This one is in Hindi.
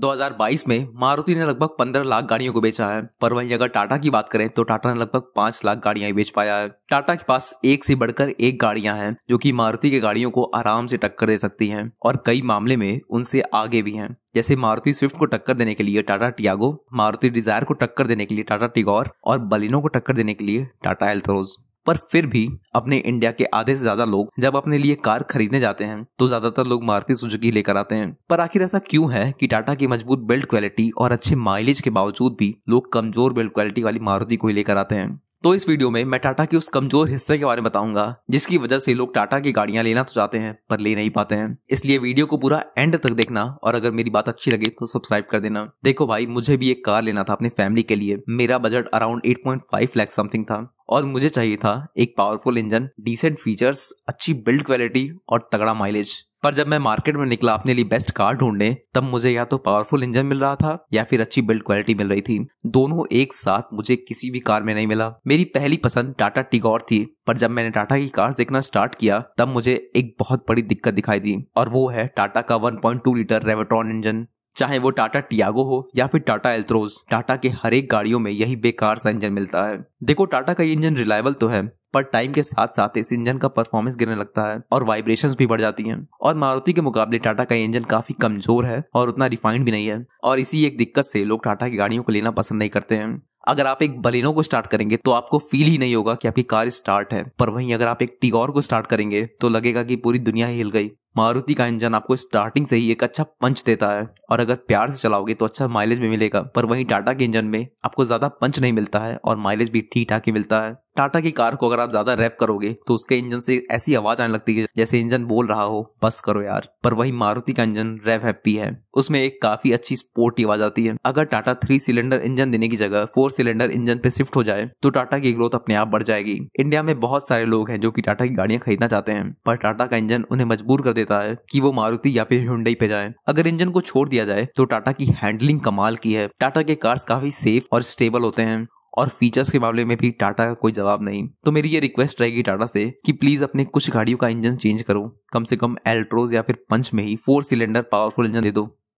2022 में मारुति ने लगभग 15 लाख गाड़ियों को बेचा है पर वहीं अगर टाटा की बात करें तो टाटा ने लगभग 5 लाख गाड़ियां बेच पाया है टाटा के पास एक से बढ़कर एक गाड़ियां हैं जो कि मारुति के गाड़ियों को आराम से टक्कर दे सकती हैं और कई मामले में उनसे आगे भी हैं जैसे मारुति स्विफ्ट को टक्कर देने के लिए टाटा टियागो मारुति डिजायर को टक्कर देने के लिए टाटा टिगोर और बलिनो को टक्कर देने के लिए टाटा एल्थरोज पर फिर भी अपने इंडिया के आधे से ज्यादा लोग जब अपने लिए कार खरीदने जाते हैं तो ज्यादातर लोग मारुति सुजुकी लेकर आते हैं पर आखिर ऐसा क्यों है कि टाटा की मजबूत बिल्ड क्वालिटी और अच्छे माइलेज के बावजूद भी लोग कमजोर बिल्ड क्वालिटी वाली मारुति को ही लेकर आते हैं तो इस वीडियो में मैं टाटा के उस कमजोर हिस्से के बारे में बताऊंगा जिसकी वजह से लोग टाटा की गाड़ियां लेना तो चाहते हैं पर ले नहीं पाते हैं इसलिए वीडियो को पूरा एंड तक देखना और अगर मेरी बात अच्छी लगे तो सब्सक्राइब कर देना देखो भाई मुझे भी एक कार लेना था अपनी फैमिली के लिए मेरा बजट अराउंड 8.5 लाख समथिंग था और मुझे चाहिए था एक पावरफुल इंजन डिसेंट फीचर्स अच्छी बिल्ड क्वालिटी और तगड़ा माइलेज पर जब मैं मार्केट में निकला अपने लिए बेस्ट कार ढूंढने तब मुझे या तो पावरफुल इंजन मिल रहा था या फिर अच्छी बिल्ड क्वालिटी मिल रही थी दोनों एक साथ मुझे किसी भी कार में नहीं मिला मेरी पहली पसंद टाटा टिगोर थी पर जब मैंने टाटा की कार्स देखना स्टार्ट किया तब मुझे एक बहुत बड़ी दिक्कत दिखाई दी और वो है टाटा का 1.2 लीटर रेवेट्रॉन इंजन चाहे वो टाटा टियागो हो या फिर टाटा एल्ट्रोज टाटा के हर एक गाड़ियों में यही बेकार सा इंजन मिलता है देखो टाटा का ये इंजन रिलायबल तो है पर टाइम के साथ साथ इस इंजन का परफॉर्मेंस गिरने लगता है और वाइब्रेशंस भी बढ़ जाती हैं और मारुति के मुकाबले टाटा का इंजन काफी कमजोर है और उतना रिफाइंड भी नहीं है और इसी एक दिक्कत से लोग टाटा की गाड़ियों को लेना पसंद नहीं करते हैं अगर आप एक बलेनो को स्टार्ट करेंगे तो आपको फील ही नहीं होगा कि आपकी कार स्टार्ट है पर वहीं अगर आप एक टिगोर को स्टार्ट करेंगे तो लगेगा कि पूरी दुनिया ही हिल गई मारुति का इंजन आपको स्टार्टिंग से ही एक अच्छा पंच देता है और अगर प्यार से चलाओगे तो अच्छा माइलेज भी मिलेगा पर वहीं टाटा के इंजन में आपको ज़्यादा पंच नहीं मिलता है और माइलेज भी ठीक ठाक ही मिलता है टाटा की कार को अगर आप ज्यादा रैप करोगे तो उसके इंजन से ऐसी आवाज आने लगती है जैसे इंजन बोल रहा हो बस करो यार पर वही मारुति का इंजन रैप हैप्पी है उसमें एक काफी अच्छी स्पोर्टी आवाज आती है अगर टाटा थ्री सिलेंडर इंजन देने की जगह फोर सिलेंडर इंजन पे शिफ्ट हो जाए तो टाटा की ग्रोथ अपने आप बढ़ जाएगी इंडिया में बहुत सारे लोग हैं जो की टाटा की गाड़ियां खरीदना चाहते हैं पर टाटा का इंजन उन्हें मजबूर कर देता है की वो मारुति या फिर हुडई पे जाए अगर इंजन को छोड़ दिया जाए तो टाटा की हैंडलिंग कमाल की है टाटा के कार्स काफी सेफ और स्टेबल होते हैं और फीचर्स के मामले में भी टाटा का कोई जवाब नहीं तो मेरी ये रिक्वेस्ट रहेगी टाटा से कि प्लीज अपने कुछ गाड़ियों का इंजन चेंज करो कम से कम एल्ट्रोज या फिर पंच में ही फोर सिलेंडर पावरफुल इंजन दे दो